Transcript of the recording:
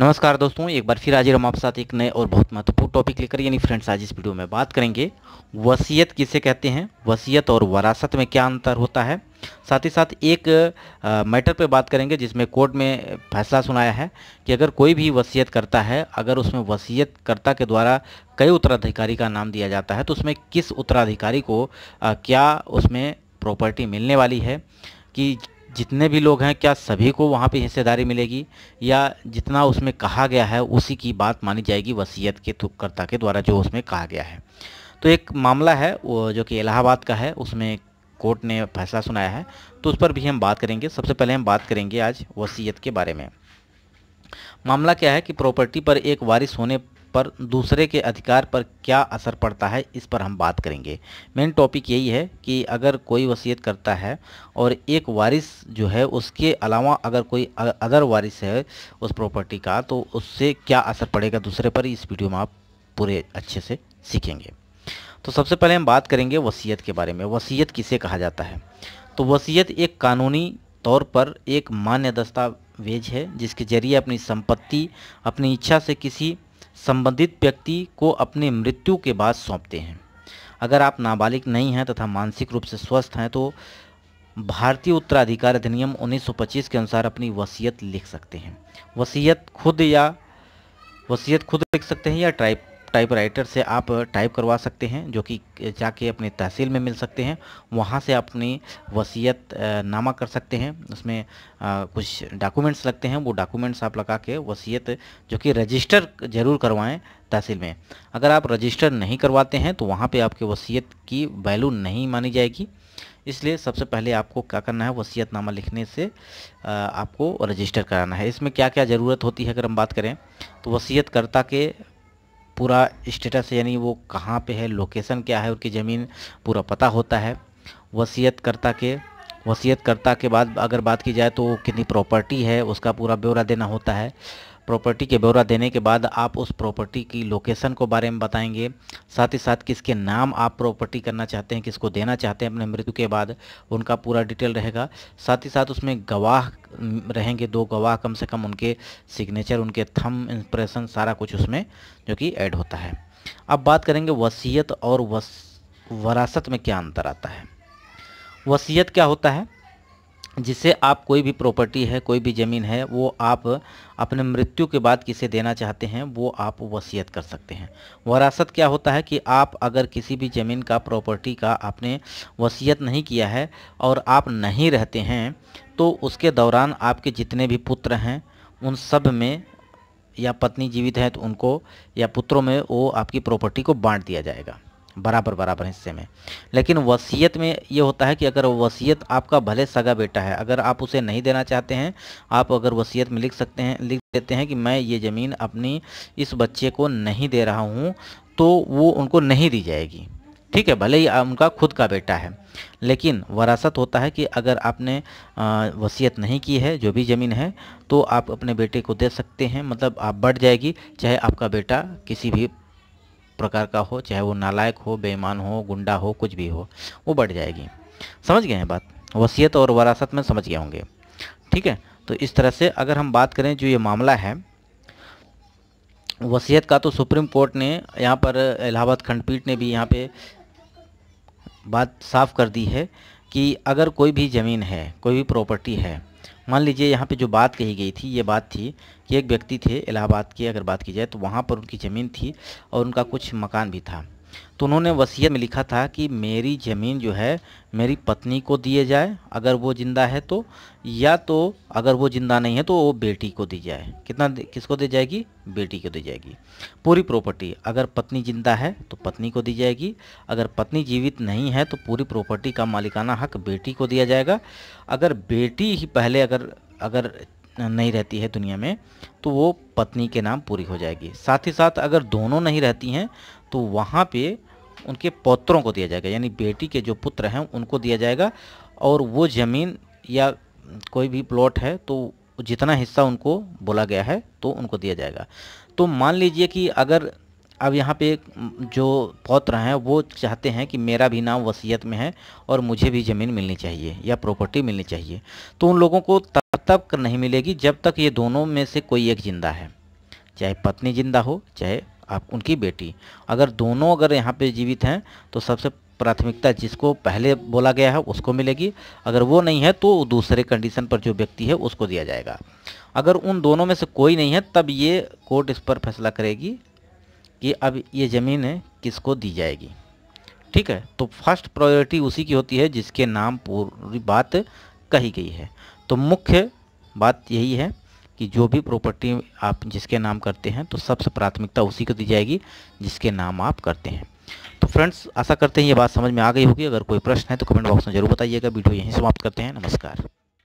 नमस्कार दोस्तों एक बार फिर आज हम आपके साथ एक नए और बहुत महत्वपूर्ण टॉपिक लेकर यानी फ्रेंड्स आज इस वीडियो में बात करेंगे वसीयत किसे कहते हैं वसीयत और वरासत में क्या अंतर होता है साथ ही साथ एक मैटर पे बात करेंगे जिसमें कोर्ट में फैसला सुनाया है कि अगर कोई भी वसीयत करता है अगर उसमें वसीयतकर्ता के द्वारा कई उत्तराधिकारी का नाम दिया जाता है तो उसमें किस उत्तराधिकारी को क्या उसमें प्रॉपर्टी मिलने वाली है कि जितने भी लोग हैं क्या सभी को वहाँ पे हिस्सेदारी मिलेगी या जितना उसमें कहा गया है उसी की बात मानी जाएगी वसीयत के करता के द्वारा जो उसमें कहा गया है तो एक मामला है वो जो कि इलाहाबाद का है उसमें कोर्ट ने फैसला सुनाया है तो उस पर भी हम बात करेंगे सबसे पहले हम बात करेंगे आज वसीयत के बारे में मामला क्या है कि प्रॉपर्टी पर एक वारिस होने पर दूसरे के अधिकार पर क्या असर पड़ता है इस पर हम बात करेंगे मेन टॉपिक यही है कि अगर कोई वसीयत करता है और एक वारिस जो है उसके अलावा अगर कोई अदर वारिस है उस प्रॉपर्टी का तो उससे क्या असर पड़ेगा दूसरे पर इस वीडियो में आप पूरे अच्छे से सीखेंगे तो सबसे पहले हम बात करेंगे वसीयत के बारे में वसीयत किसे कहा जाता है तो वसीयत एक कानूनी तौर पर एक मान्य दस्तावेज है जिसके जरिए अपनी संपत्ति अपनी इच्छा से किसी संबंधित व्यक्ति को अपने मृत्यु के बाद सौंपते हैं अगर आप नाबालिग नहीं हैं तथा मानसिक रूप से स्वस्थ हैं तो भारतीय उत्तराधिकार अधिनियम 1925 के अनुसार अपनी वसीयत लिख सकते हैं वसीयत खुद या वसीयत खुद लिख सकते हैं या ट्राइब टाइपराइटर से आप टाइप करवा सकते हैं जो कि जाके अपने तहसील में मिल सकते हैं वहाँ से अपनी वसीयत नामा कर सकते हैं उसमें कुछ डॉक्यूमेंट्स लगते हैं वो डॉक्यूमेंट्स आप लगा के वसीयत जो कि रजिस्टर ज़रूर करवाएं तहसील में अगर आप रजिस्टर नहीं करवाते हैं तो वहाँ पे आपके वसीयत की वैल्यू नहीं मानी जाएगी इसलिए सबसे पहले आपको क्या करना है वसीयत नामा लिखने से आपको रजिस्टर कराना है इसमें क्या क्या ज़रूरत होती है अगर हम बात करें तो वसीयतकर्ता के पूरा स्टेटस यानी वो कहाँ पे है लोकेशन क्या है उनकी ज़मीन पूरा पता होता है वसीयतकर्ता के वसीयतकर्ता के बाद अगर बात की जाए तो कितनी प्रॉपर्टी है उसका पूरा ब्यौरा देना होता है प्रॉपर्टी के ब्यौरा देने के बाद आप उस प्रॉपर्टी की लोकेशन को बारे में बताएंगे साथ ही साथ किसके नाम आप प्रॉपर्टी करना चाहते हैं किसको देना चाहते हैं अपने मृत्यु के बाद उनका पूरा डिटेल रहेगा साथ ही साथ उसमें गवाह रहेंगे दो गवाह कम से कम उनके सिग्नेचर उनके थम इंप्रेशन सारा कुछ उसमें जो कि ऐड होता है अब बात करेंगे वसीयत और वस वरासत में क्या अंतर आता है वसीयत क्या होता है जिससे आप कोई भी प्रॉपर्टी है कोई भी ज़मीन है वो आप अपने मृत्यु के बाद किसे देना चाहते हैं वो आप वसीयत कर सकते हैं वरासत क्या होता है कि आप अगर किसी भी ज़मीन का प्रॉपर्टी का आपने वसीयत नहीं किया है और आप नहीं रहते हैं तो उसके दौरान आपके जितने भी पुत्र हैं उन सब में या पत्नी जीवित हैं तो उनको या पुत्रों में वो आपकी प्रॉपर्टी को बाँट दिया जाएगा बराबर बराबर हिस्से में लेकिन वसीयत में ये होता है कि अगर वसीयत आपका भले सगा बेटा है अगर आप उसे नहीं देना चाहते हैं आप अगर वसीयत में लिख सकते हैं लिख देते हैं कि मैं ये ज़मीन अपनी इस बच्चे को नहीं दे रहा हूँ तो वो उनको नहीं दी जाएगी ठीक है भले ही उनका खुद का बेटा है लेकिन वरासत होता है कि अगर आपने वसीयत नहीं की है जो भी ज़मीन है तो आप अपने बेटे को दे सकते हैं मतलब आप बढ़ जाएगी चाहे आपका बेटा किसी भी प्रकार का हो चाहे वो नालायक हो बेईमान हो गुंडा हो कुछ भी हो वो बढ़ जाएगी समझ गए हैं बात वसीयत और वरासत में समझ गए होंगे ठीक है तो इस तरह से अगर हम बात करें जो ये मामला है वसीयत का तो सुप्रीम कोर्ट ने यहाँ पर इलाहाबाद खंडपीठ ने भी यहाँ पे बात साफ कर दी है कि अगर कोई भी ज़मीन है कोई भी प्रॉपर्टी है मान लीजिए यहाँ पे जो बात कही गई थी ये बात थी कि एक व्यक्ति थे इलाहाबाद की अगर बात की जाए तो वहाँ पर उनकी ज़मीन थी और उनका कुछ मकान भी था तो उन्होंने वसीयत में लिखा था कि मेरी ज़मीन जो है मेरी पत्नी को दिए जाए अगर वो ज़िंदा है तो या तो अगर वो ज़िंदा नहीं है तो वो बेटी को दी जाए कितना किसको दी जाएगी बेटी को दी जाएगी पूरी प्रॉपर्टी अगर पत्नी ज़िंदा है तो पत्नी को दी जाएगी अगर पत्नी जीवित नहीं है तो पूरी प्रॉपर्टी का मालिकाना हक बेटी को दिया जाएगा अगर बेटी ही पहले अगर अगर नहीं रहती है दुनिया में तो वो पत्नी के नाम पूरी हो जाएगी साथ ही साथ अगर दोनों नहीं रहती हैं तो वहाँ पे उनके पौत्रों को दिया जाएगा यानी बेटी के जो पुत्र हैं उनको दिया जाएगा और वो ज़मीन या कोई भी प्लॉट है तो जितना हिस्सा उनको बोला गया है तो उनको दिया जाएगा तो मान लीजिए कि अगर अब यहाँ पे जो पौत्र हैं वो चाहते हैं कि मेरा भी नाम वसीयत में है और मुझे भी ज़मीन मिलनी चाहिए या प्रॉपर्टी मिलनी चाहिए तो उन लोगों को तब तक नहीं मिलेगी जब तक ये दोनों में से कोई एक ज़िंदा है चाहे पत्नी ज़िंदा हो चाहे आप उनकी बेटी अगर दोनों अगर यहाँ पे जीवित हैं तो सबसे प्राथमिकता जिसको पहले बोला गया है उसको मिलेगी अगर वो नहीं है तो दूसरे कंडीशन पर जो व्यक्ति है उसको दिया जाएगा अगर उन दोनों में से कोई नहीं है तब ये कोर्ट इस पर फैसला करेगी कि अब ये ज़मीन है किसको दी जाएगी ठीक है तो फर्स्ट प्रायोरिटी उसी की होती है जिसके नाम पूरी बात कही गई है तो मुख्य बात यही है कि जो भी प्रॉपर्टी आप जिसके नाम करते हैं तो सबसे प्राथमिकता उसी को दी जाएगी जिसके नाम आप करते हैं तो फ्रेंड्स आशा करते हैं ये बात समझ में आ गई होगी अगर कोई प्रश्न है तो कमेंट बॉक्स में जरूर बताइएगा वीडियो यहीं समाप्त करते हैं नमस्कार